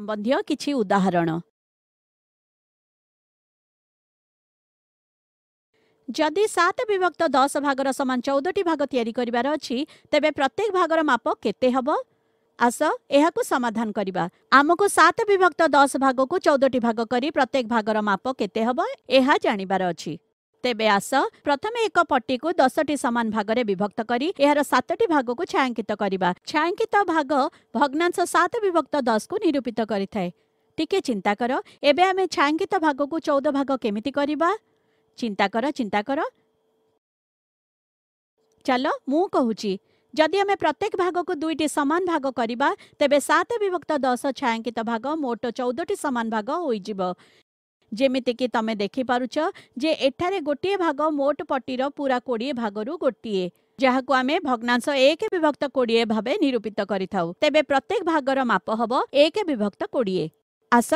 ସମ୍ବନ୍ଧୀୟ କିଛି ଉଦାହରଣ ଯଦି ସାତ ବିଭକ୍ତ ଦଶ ଭାଗର ସମାନ ଚଉଦଟି ଭାଗ ତିଆରି କରିବାର ଅଛି ତେବେ ପ୍ରତ୍ୟେକ ଭାଗର ମାପ କେତେ ହେବ ଆସ ଏହାକୁ ସମାଧାନ କରିବା ଆମକୁ ସାତ ବିଭକ୍ତ ଦଶ ଭାଗକୁ ଚଉଦଟି ଭାଗ କରି ପ୍ରତ୍ୟେକ ଭାଗର ମାପ କେତେ ହେବ ଏହା ଜାଣିବାର ଅଛି ତେବେ ଆସ ପ୍ରଥମେ ଏକ ପଟିକୁ ଦଶଟି ସମାନ ଭାଗରେ ବିଭକ୍ତ କରି ଏହାର ସାତଟି ଭାଗକୁ ଛାୟାଙ୍କିତ କରିବା ଛାୟାଙ୍କିତ ଭାଗ ଭଗ୍ନାଂଶ ସାତ ବିଭକ୍ତ ଦଶକୁ ନିରୂପିତ କରିଥାଏ ଟିକେ ଚିନ୍ତା କର ଏବେ ଆମେ ଛାୟାଙ୍କିତ ଭାଗକୁ ଚଉଦ ଭାଗ କେମିତି କରିବା ଚିନ୍ତା କର ଚିନ୍ତା କର ଚାଲ ମୁଁ କହୁଛି ଯଦି ଆମେ ପ୍ରତ୍ୟେକ ଭାଗକୁ ଦୁଇଟି ସମାନ ଭାଗ କରିବା ତେବେ ସାତ ବିଭକ୍ତ ଦଶ ଛାୟାଙ୍କିତ ଭାଗ ମୋଟ ଚଉଦଟି ସମାନ ଭାଗ ହୋଇଯିବ जितिकि तमे देखि जे एठारे गोटिए भाग मोट पट्टीर पूरा कोडिए भागरु गोटिए जहाँको आमे भग्नांश एक विभक्त कि भाबे निरूपित गरिब प्रत्येक भागर माप हबो एक विभक्त कि आस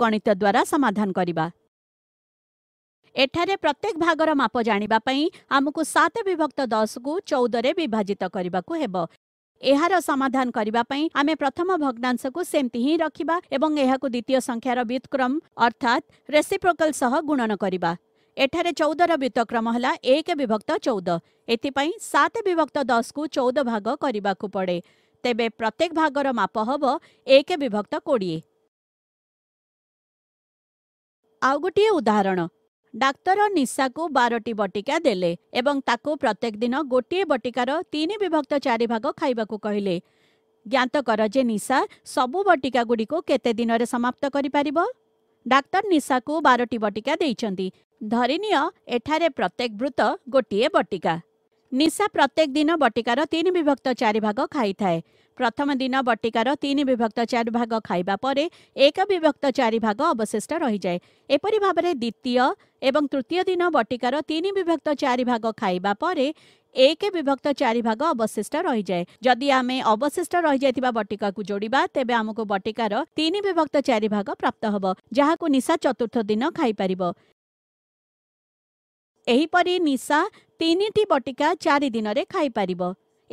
गणित द्वारा समाधान करिबा एठारे प्रत्येक भागर माप जाँदापु विभक्त दस कु रे विभाजित हेबो ଏହାର ସମାଧାନ କରିବା ପାଇଁ ଆମେ ପ୍ରଥମ ଭଗ୍ନାଂଶକୁ ସେମିତି ହିଁ ରଖିବା ଏବଂ ଏହାକୁ ଦ୍ୱିତୀୟ ସଂଖ୍ୟାର ବ୍ୟୁତ୍କ୍ରମ ଅର୍ଥାତ୍ ରେସିପ୍ରୋକାଲ ସହ ଗୁଣନ କରିବା ଏଠାରେ ଚଉଦର ବ୍ୟୁତକ୍ରମ ହେଲା ଏକ ବିଭକ୍ତ ଚଉଦ ଏଥିପାଇଁ ସାତ ବିଭକ୍ତ ଦଶକୁ ଚଉଦ ଭାଗ କରିବାକୁ ପଡ଼େ ତେବେ ପ୍ରତ୍ୟେକ ଭାଗର ମାପ ହେବ ଏକ ବିଭକ୍ତ କୋଡ଼ିଏ ଆଉ ଗୋଟିଏ ଉଦାହରଣ ଡାକ୍ତର ନିଶାକୁ ବାରଟି ବଟିକା ଦେଲେ ଏବଂ ତାକୁ ପ୍ରତ୍ୟେକ ଦିନ ଗୋଟିଏ ବଟିକାର ତିନି ବିଭକ୍ତ ଚାରିଭାଗ ଖାଇବାକୁ କହିଲେ ଜ୍ଞାତ କର ଯେ ନିଶା ସବୁ ବଟିକାଗୁଡ଼ିକୁ କେତେ ଦିନରେ ସମାପ୍ତ କରିପାରିବ ଡାକ୍ତର ନିଶାକୁ ବାରଟି ବଟିକା ଦେଇଛନ୍ତି ଧରିନିଅ ଏଠାରେ ପ୍ରତ୍ୟେକ ବୃତ ଗୋଟିଏ ବଟିକା ନିଶା ପ୍ରତ୍ୟେକ ଦିନ ବଟିକାର ତିନି ବିଭକ୍ତ ଚାରି ଭାଗ ଖାଇଥାଏ ପ୍ରଥମ ଦିନ ବଟିକାର ତିନି ବିଭକ୍ତ ଚାରି ଭାଗ ଖାଇବା ପରେ ଏକ ବିଭକ୍ତ ଚାରି ଭାଗ ଅବଶିଷ୍ଟ ରହିଯାଏ ଏପରି ଭାବରେ ଦ୍ୱିତୀୟ ଏବଂ ତୃତୀୟ ଦିନ ବଟିକାର ତିନି ବିଭକ୍ତ ଚାରି ଭାଗ ଖାଇବା ପରେ ଏକ ବିଭକ୍ତ ଚାରି ଭାଗ ଅବଶିଷ୍ଟ ରହିଯାଏ ଯଦି ଆମେ ଅବଶିଷ୍ଟ ରହିଯାଇଥିବା ବଟିକାକୁ ଯୋଡ଼ିବା ତେବେ ଆମକୁ ବଟିକାର ତିନି ବିଭକ୍ତ ଚାରି ଭାଗ ପ୍ରାପ୍ତ ହେବ ଯାହାକୁ ନିଶା ଚତୁର୍ଥ ଦିନ ଖାଇପାରିବ ଏହିପରି ନିଶା ତିନିଟି ବଟିକା ଚାରି ଦିନରେ ଖାଇପାରିବ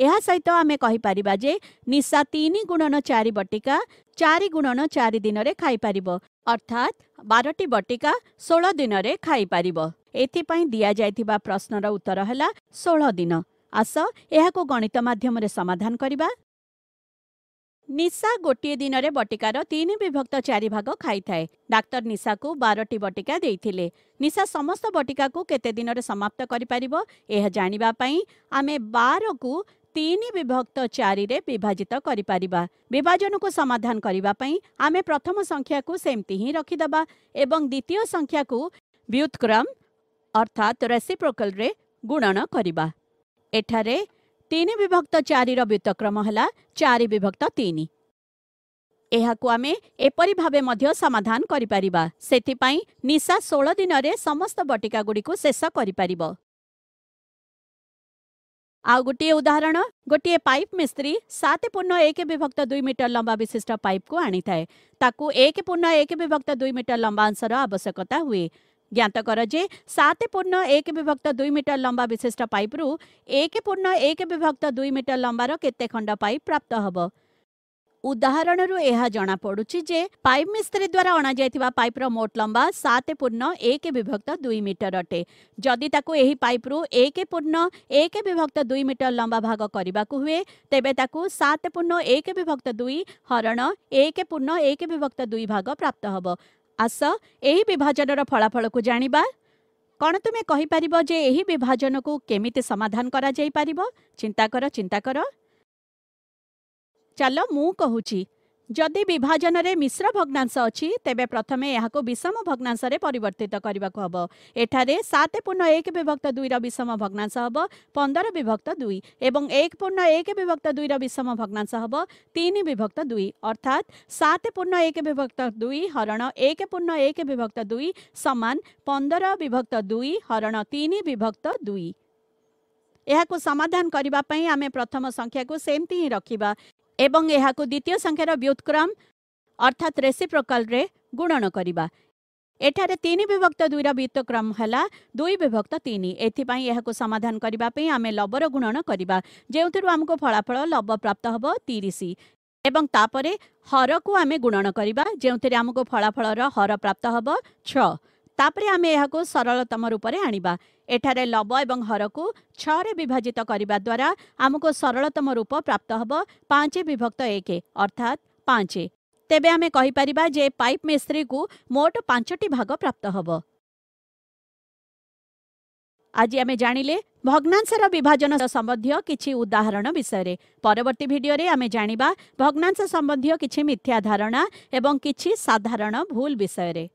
ଏହା ସହିତ ଆମେ କହିପାରିବା ଯେ ନିଶା ତିନି ଗୁଣନ ଚାରି ବଟିକା ଚାରି ଗୁଣନ ଚାରି ଦିନରେ ଖାଇପାରିବ ଅର୍ଥାତ୍ ବାରଟି ବଟିକା ଷୋହଳ ଦିନରେ ଖାଇପାରିବ ଏଥିପାଇଁ ଦିଆଯାଇଥିବା ପ୍ରଶ୍ନର ଉତ୍ତର ହେଲା ଷୋହଳ ଦିନ ଆସ ଏହାକୁ ଗଣିତ ମାଧ୍ୟମରେ ସମାଧାନ କରିବା ନିଶା ଗୋଟିଏ ଦିନରେ ବଟିକାର ତିନି ବିଭକ୍ତ ଚାରି ଭାଗ ଖାଇଥାଏ ଡାକ୍ତର ନିଶାକୁ ବାରଟି ବଟିକା ଦେଇଥିଲେ ନିଶା ସମସ୍ତ ବଟିକାକୁ କେତେ ଦିନରେ ସମାପ୍ତ କରିପାରିବ ଏହା ଜାଣିବା ପାଇଁ ଆମେ ବାରକୁ ତିନି ବିଭକ୍ତ ଚାରିରେ ବିଭାଜିତ କରିପାରିବା ବିଭାଜନକୁ ସମାଧାନ କରିବା ପାଇଁ ଆମେ ପ୍ରଥମ ସଂଖ୍ୟାକୁ ସେମିତି ହିଁ ରଖିଦେବା ଏବଂ ଦ୍ୱିତୀୟ ସଂଖ୍ୟାକୁ ବ୍ୟୁତକ୍ରମ ଅର୍ଥାତ୍ ରେସିପ୍ରୋକଲରେ ଗୁଣନ କରିବା ଏଠାରେ ତିନି ବିଭକ୍ତ ଚାରିର ବ୍ୟତକ୍ରମ ହେଲା ଚାରି ବିଭକ୍ତ ତିନି ଏହାକୁ ଆମେ ଏପରି ଭାବେ ମଧ୍ୟ ସମାଧାନ କରିପାରିବା ସେଥିପାଇଁ ନିଶା ଷୋହଳ ଦିନରେ ସମସ୍ତ ବଟିକାଗୁଡ଼ିକୁ ଶେଷ କରିପାରିବ ଆଉ ଗୋଟିଏ ଉଦାହରଣ ଗୋଟିଏ ପାଇପ୍ ମିସ୍ତ୍ରୀ ସାତ ପୂର୍ଣ୍ଣ ଏକ ବିଭକ୍ତ ଦୁଇ ମିଟର ଲମ୍ବା ବିଶିଷ୍ଟ ପାଇପ୍କୁ ଆଣିଥାଏ ତାକୁ ଏକ ପୂର୍ଣ୍ଣ ଏକ ବିଭକ୍ତ ଦୁଇ ମିଟର ଲମ୍ବା ଅଂଶର ଆବଶ୍ୟକତା ହୁଏ ଜ୍ଞାତ କର ଯେ ସାତ ପୂର୍ଣ୍ଣ ଏକ ବିଭକ୍ତ ଦୁଇ ମିଟର ଲମ୍ବା ବିଶିଷ୍ଟ ପାଇପ୍ରୁ ଏକ ପୂର୍ଣ୍ଣ ଏକ ବିଭକ୍ତ ଦୁଇ ମିଟର ଲମ୍ବାର କେତେ ଖଣ୍ଡ ପାଇପ୍ ପ୍ରାପ୍ତ ହେବ ଉଦାହରଣରୁ ଏହା ଜଣାପଡ଼ୁଛି ଯେ ପାଇପ୍ ମିସ୍ତ୍ରୀ ଦ୍ୱାରା ଅଣାଯାଇଥିବା ପାଇପ୍ର ମୋଟ ଲମ୍ବା ସାତ ପୂର୍ଣ୍ଣ ଏକ ବିଭକ୍ତ ଦୁଇ ମିଟର ଅଟେ ଯଦି ତାକୁ ଏହି ପାଇପ୍ରୁ ଏକ ପୂର୍ଣ୍ଣ ଏକ ବିଭକ୍ତ ଦୁଇ ମିଟର ଲମ୍ବା ଭାଗ କରିବାକୁ ହୁଏ ତେବେ ତାକୁ ସାତ ପୂର୍ଣ୍ଣ ଏକ ବିଭକ୍ତ ଦୁଇ ହରଣ ଏକ ପୂର୍ଣ୍ଣ ଏକ ବିଭକ୍ତ ଦୁଇ ଭାଗ ପ୍ରାପ୍ତ ହେବ ଆସ ଏହି ବିଭାଜନର ଫଳାଫଳକୁ ଜାଣିବା କ'ଣ ତୁମେ କହିପାରିବ ଯେ ଏହି ବିଭାଜନକୁ କେମିତି ସମାଧାନ କରାଯାଇପାରିବ ଚିନ୍ତା କର ଚିନ୍ତା କର ଚାଲ ମୁଁ କହୁଛି ଯଦି ବିଭାଜନରେ ମିଶ୍ର ଭଗ୍ନାଂଶ ଅଛି ତେବେ ପ୍ରଥମେ ଏହାକୁ ବିଷମ ଭଗ୍ନାଂଶରେ ପରିବର୍ତ୍ତିତ କରିବାକୁ ହେବ ଏଠାରେ ସାତ ପୂର୍ଣ୍ଣ ଏକ ବିଭକ୍ତ ଦୁଇର ବିଷମ ଭଗ୍ନାଂଶ ହେବ ପନ୍ଦର ବିଭକ୍ତ ଦୁଇ ଏବଂ ଏକ ପୂର୍ଣ୍ଣ ଏକ ବିଭକ୍ତ ଦୁଇର ବିଷମ ଭଗ୍ନାଂଶ ହେବ ତିନି ବିଭକ୍ତ ଦୁଇ ଅର୍ଥାତ୍ ସାତ ପୂର୍ଣ୍ଣ ଏକ ବିଭକ୍ତ ଦୁଇ ହରଣ ଏକ ପୂର୍ଣ୍ଣ ଏକ ବିଭକ୍ତ ଦୁଇ ସମାନ ପନ୍ଦର ବିଭକ୍ତ ଦୁଇ ହରଣ ତିନି ବିଭକ୍ତ ଦୁଇ ଏହାକୁ ସମାଧାନ କରିବା ପାଇଁ ଆମେ ପ୍ରଥମ ସଂଖ୍ୟାକୁ ସେମିତି ହିଁ ରଖିବା ଏବଂ ଏହାକୁ ଦ୍ୱିତୀୟ ସଂଖ୍ୟାର ବ୍ୟୁତକ୍ରମ ଅର୍ଥାତ୍ ରେସି ପ୍ରକାରରେ ଗୁଣନ କରିବା ଏଠାରେ ତିନି ବିଭକ୍ତ ଦୁଇର ବ୍ୟୁତକ୍ରମ ହେଲା ଦୁଇ ବିଭକ୍ତ ତିନି ଏଥିପାଇଁ ଏହାକୁ ସମାଧାନ କରିବା ପାଇଁ ଆମେ ଲବର ଗୁଣନ କରିବା ଯେଉଁଥିରୁ ଆମକୁ ଫଳାଫଳ ଲବ ପ୍ରାପ୍ତ ହେବ ତିରିଶ ଏବଂ ତାପରେ ହରକୁ ଆମେ ଗୁଣନ କରିବା ଯେଉଁଥିରେ ଆମକୁ ଫଳାଫଳର ହର ପ୍ରାପ୍ତ ହେବ ଛଅ ତାପରେ ଆମେ ଏହାକୁ ସରଳତମ ରୂପରେ ଆଣିବା ଏଠାରେ ଲବ ଏବଂ ହରକୁ ଛଅରେ ବିଭାଜିତ କରିବା ଦ୍ୱାରା ଆମକୁ ସରଳତମ ରୂପ ପ୍ରାପ୍ତ ହେବ ପାଞ୍ଚ ବିଭକ୍ତ ଏକ ଅର୍ଥାତ୍ ପାଞ୍ଚ ତେବେ ଆମେ କହିପାରିବା ଯେ ପାଇପ୍ ମିସ୍ତ୍ରୀକୁ ମୋଟ ପାଞ୍ଚଟି ଭାଗ ପ୍ରାପ୍ତ ହେବ ଆଜି ଆମେ ଜାଣିଲେ ଭଗ୍ନାଂଶର ବିଭାଜନ ସମ୍ବନ୍ଧୀୟ କିଛି ଉଦାହରଣ ବିଷୟରେ ପରବର୍ତ୍ତୀ ଭିଡ଼ିଓରେ ଆମେ ଜାଣିବା ଭଗ୍ନାଂଶ ସମ୍ବନ୍ଧୀୟ କିଛି ମିଥ୍ୟା ଧାରଣା ଏବଂ କିଛି ସାଧାରଣ ଭୁଲ ବିଷୟରେ